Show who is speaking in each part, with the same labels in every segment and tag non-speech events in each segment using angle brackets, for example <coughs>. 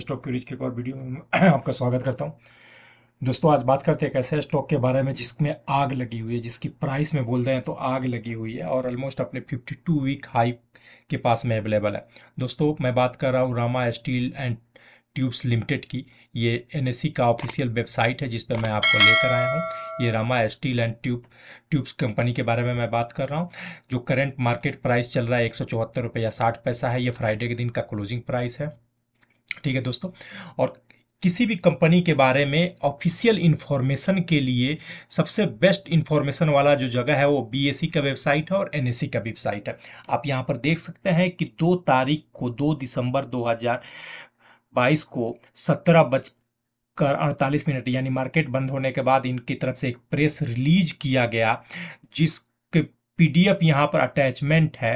Speaker 1: stock curies के एक और वीडियो में आपका स्वागत करता हूँ दोस्तों आज बात करते हैं एक ऐसे स्टॉक के बारे में जिसमें आग लगी हुई है जिसकी प्राइस में बोल रहे हैं तो आग लगी हुई है और ऑलमोस्ट अपने 52 वीक हाई के पास में अवेलेबल है दोस्तों मैं बात कर रहा हूँ Rama steel and tubes limited की ये एन e का ऑफिशियल वेबसाइट है जिस पर मैं आपको लेकर आया हूँ ये Rama steel and tube tubes company के बारे में मैं बात कर रहा हूँ जो करंट मार्केट प्राइस चल रहा है एक सौ या साठ पैसा है ये फ्राइडे के दिन का क्लोजिंग प्राइस है ठीक है दोस्तों और किसी भी कंपनी के बारे में ऑफिशियल इन्फॉर्मेशन के लिए सबसे बेस्ट इन्फॉर्मेशन वाला जो जगह है वो बीएससी का वेबसाइट है और एनएससी का वेबसाइट है आप यहाँ पर देख सकते हैं कि दो तारीख को दो दिसंबर 2022 को सत्रह बज कर अड़तालीस मिनट यानी मार्केट बंद होने के बाद इनकी तरफ से एक प्रेस रिलीज किया गया जिस पीडीएफ यहाँ पर अटैचमेंट है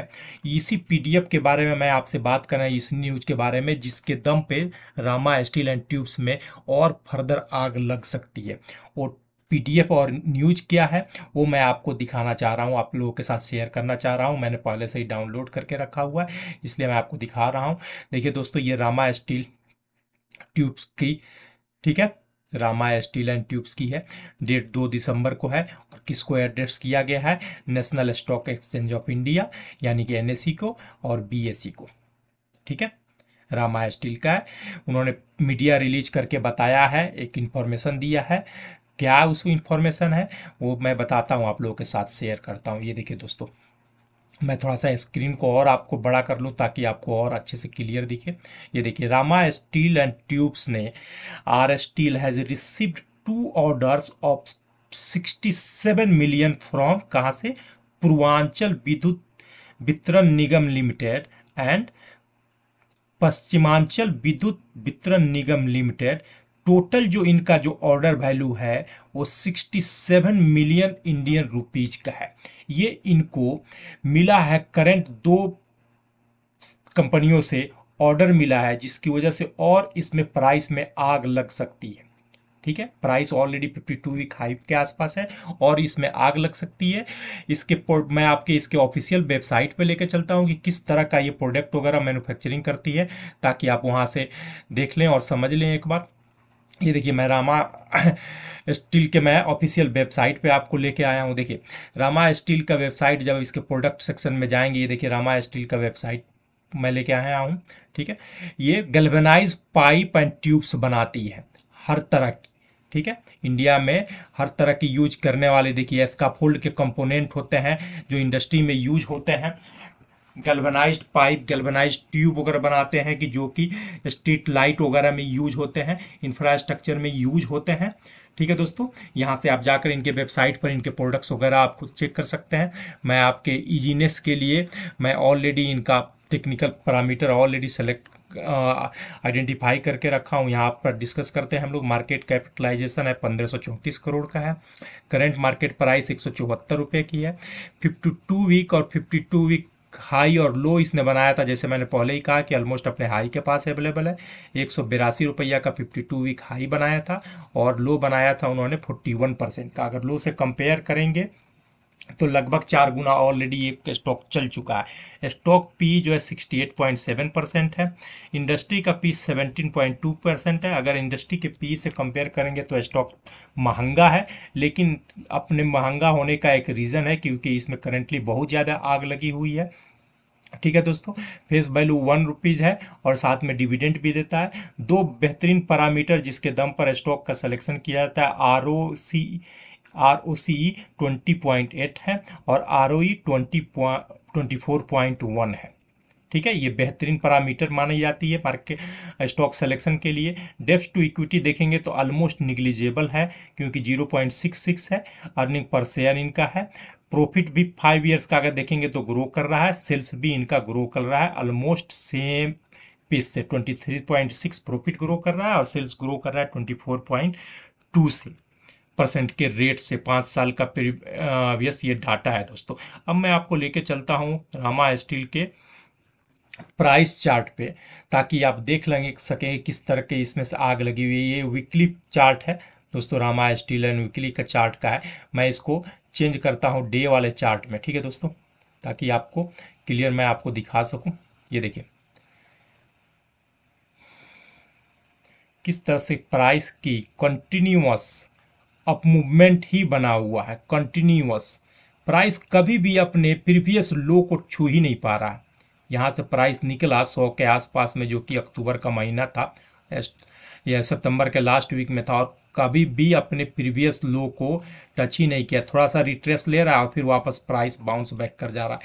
Speaker 1: इसी पीडीएफ के बारे में मैं आपसे बात कर रहा हूँ इस न्यूज के बारे में जिसके दम पे रामा स्टील एंड ट्यूब्स में और फर्दर आग लग सकती है और पीडीएफ और न्यूज क्या है वो मैं आपको दिखाना चाह रहा हूँ आप लोगों के साथ शेयर करना चाह रहा हूँ मैंने पहले से ही डाउनलोड करके रखा हुआ है इसलिए मैं आपको दिखा रहा हूँ देखिए दोस्तों ये रामा स्टील ट्यूब्स की ठीक है रामा स्टील एंड ट्यूब्स की है डेट दो दिसंबर को है और किसको एड्रेस किया गया है national stock exchange of India यानी कि एन को और बी को ठीक है रामा स्टील का है उन्होंने मीडिया रिलीज करके बताया है एक इन्फॉर्मेशन दिया है क्या उसको इन्फॉर्मेशन है वो मैं बताता हूँ आप लोगों के साथ शेयर करता हूँ ये देखिए दोस्तों मैं थोड़ा सा स्क्रीन को और आपको बड़ा कर लूँ ताकि आपको और अच्छे से क्लियर दिखे ये देखिए रामा स्टील एंड ट्यूब्स ने R steel has received two orders of 67 million from कहाँ से पूर्वांचल विद्युत वितरण निगम लिमिटेड एंड पश्चिमांचल विद्युत वितरण निगम लिमिटेड टोटल जो इनका जो ऑर्डर वैल्यू है वो 67 मिलियन इंडियन रुपीज का है ये इनको मिला है करंट दो कंपनियों से ऑर्डर मिला है जिसकी वजह से और इसमें प्राइस में आग लग सकती है ठीक है price already fifty two week high के आसपास है और इसमें आग लग सकती है इसके मैं आपके इसके ऑफिशियल वेबसाइट पे लेकर चलता हूँ कि किस तरह का ये प्रोडक्ट वगैरह मैन्युफैक्चरिंग करती है ताकि आप वहाँ से देख लें और समझ लें एक बार ये देखिए मैं रामा <coughs> स्टील के मैं ऑफिशियल वेबसाइट पे आपको लेके आया हूँ देखिए रामा स्टील का वेबसाइट जब इसके प्रोडक्ट सेक्शन में जाएंगे ये देखिए रामा स्टील का वेबसाइट मैं लेके आया हूँ ठीक है ये गल्बेनाइज पाइप एंड ट्यूब्स बनाती है हर तरह की ठीक है इंडिया में हर तरह की यूज करने वाले देखिए एस्काफोल्ड के कंपोनेंट होते हैं जो इंडस्ट्री में यूज होते हैं गल्बनाइज्ड पाइप गल्बनाइज्ड ट्यूब वगैरह बनाते हैं कि जो कि स्ट्रीट लाइट वगैरह में यूज होते हैं इंफ्रास्ट्रक्चर में यूज होते हैं ठीक है दोस्तों यहाँ से आप जाकर इनके वेबसाइट पर इनके प्रोडक्ट्स वगैरह आप खुद चेक कर सकते हैं मैं आपके ईजीनेस के लिए मैं ऑलरेडी इनका technical parameter already select identify करके रखा हूँ यहाँ पर डिस्कस करते हैं हम लोग मार्केट कैपिटलाइजेशन है पंद्रह करोड़ का है करंट मार्केट प्राइस एक सौ की है 52 वीक और 52 वीक हाई और लो इसने बनाया था जैसे मैंने पहले ही कहा कि ऑलमोस्ट अपने हाई के पास अवेलेबल है एक सौ बिरासी रुपया का फिफ्टी टू वीक हाई बनाया था और लो बनाया था उन्होंने फोर्टी वन परसेंट का अगर लो से कंपेयर करेंगे तो लगभग चार गुना ऑलरेडी ये स्टॉक चल चुका है स्टॉक पी जो है 68.7 परसेंट है इंडस्ट्री का पी 17.2 परसेंट है अगर इंडस्ट्री के पी से कंपेयर करेंगे तो स्टॉक महंगा है लेकिन अपने महंगा होने का एक रीज़न है क्योंकि इसमें करेंटली बहुत ज़्यादा आग लगी हुई है ठीक है दोस्तों फेस वैल्यू वन रुपीज़ है और साथ में डिविडेंड भी देता है दो बेहतरीन पैरामीटर जिसके दम पर स्टॉक का सलेक्शन किया जाता है R O C R O C E twenty point eight है और R O E twenty twenty four point one है ठीक है ये बेहतरीन पैरामीटर मानी जाती है मार्केट स्टॉक सिलेक्शन के लिए डेप्स टू इक्विटी देखेंगे तो ऑलमोस्ट निग्लिजेबल है क्योंकि 0.66 है अर्निंग पर शेयर इनका है प्रॉफिट भी फाइव ईयर्स का अगर देखेंगे तो ग्रो कर रहा है सेल्स भी इनका ग्रो कर रहा है ऑलमोस्ट सेम पेस से 23.6 प्रॉफिट ग्रो कर रहा है और सेल्स ग्रो कर रहा है टू से परसेंट के रेट से पाँच साल का प्रीवियस ये डाटा है दोस्तों अब मैं आपको लेके चलता हूँ रामा स्टील के प्राइस चार्ट पे ताकि आप देख लेंगे सकें किस तरह के इसमें से आग लगी हुई है ये वीकली चार्ट है दोस्तों रामा स्टील एंड वीकली का चार्ट का है मैं इसको चेंज करता हूँ डे वाले चार्ट में ठीक है दोस्तों ताकि आपको क्लियर मैं आपको दिखा सकूँ ये देखिए किस तरह से प्राइस की कंटिन्यूस अप मूवमेंट ही बना हुआ है कंटिन्यूस प्राइस कभी भी अपने प्रीवियस लो को छू ही नहीं पा रहा यहाँ से प्राइस निकला सौ के आसपास में जो कि अक्टूबर का महीना था या सितंबर के लास्ट वीक में था और कभी भी अपने प्रीवियस लो को टच ही नहीं किया थोड़ा सा रिट्रेस ले रहा है और फिर वापस प्राइस बाउंस बैक कर जा रहा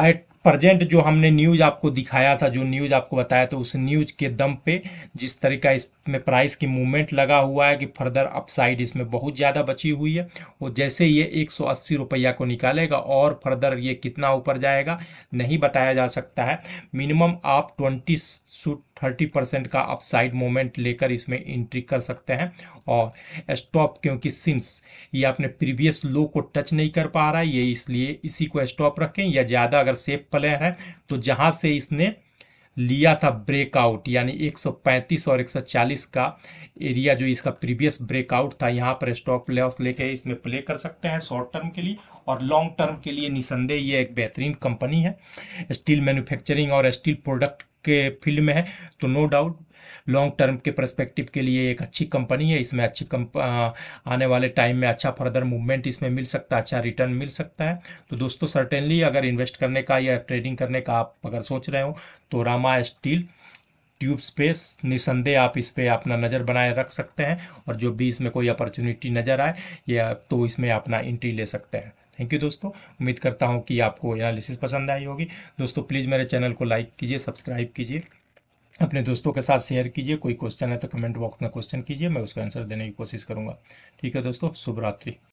Speaker 1: है एट प्रजेंट जो हमने न्यूज आपको दिखाया था जो न्यूज आपको बताया था उस न्यूज के दम पे जिस तरीका इस में प्राइस की मूवमेंट लगा हुआ है कि फर्दर अपसाइड इसमें बहुत ज़्यादा बची हुई है वो जैसे ये एक सौ अस्सी रुपया को निकालेगा और फर्दर ये कितना ऊपर जाएगा नहीं बताया जा सकता है मिनिमम आप ट्वेंटी थर्टी परसेंट का अपसाइड मोमेंट लेकर इसमें एंट्री कर सकते हैं और स्टॉप क्योंकि सिंस ये अपने प्रीवियस लो को टच नहीं कर पा रहा है ये इसलिए इसी को स्टॉप रखें या ज़्यादा अगर सेफ प्लेयर है तो जहाँ से इसने लिया था ब्रेकआउट यानी 135 और 140 का एरिया जो इसका प्रीवियस ब्रेकआउट था यहाँ पर स्टॉप लॉस लेके इसमें प्ले कर सकते हैं शॉर्ट टर्म के लिए और लॉन्ग टर्म के लिए निसंदेह ये एक बेहतरीन कंपनी है स्टील मैन्युफैक्चरिंग और स्टील प्रोडक्ट के फील्ड में है तो नो डाउट लॉन्ग टर्म के परस्पेक्टिव के लिए एक अच्छी कंपनी है इसमें अच्छी कंप आने वाले टाइम में अच्छा फर्दर मूवमेंट इसमें मिल सकता है अच्छा रिटर्न मिल सकता है तो दोस्तों सर्टेनली अगर इन्वेस्ट करने का या ट्रेडिंग करने का आप अगर सोच रहे हो तो रामा स्टील ट्यूब स्पेस निसंदेह आप इस पर अपना नज़र बनाए रख सकते हैं और जो भी इसमें कोई अपॉर्चुनिटी नज़र आए या तो इसमें अपना इंट्री ले सकते हैं थैंक यू दोस्तों उम्मीद करता हूँ कि आपको एनालिसिस पसंद आई होगी दोस्तों प्लीज़ मेरे चैनल को लाइक कीजिए सब्सक्राइब कीजिए अपने दोस्तों के साथ शेयर कीजिए कोई क्वेश्चन है तो कमेंट बॉक्स में क्वेश्चन कीजिए मैं उसका आंसर देने की कोशिश करूँगा ठीक है दोस्तों शुभरात्रि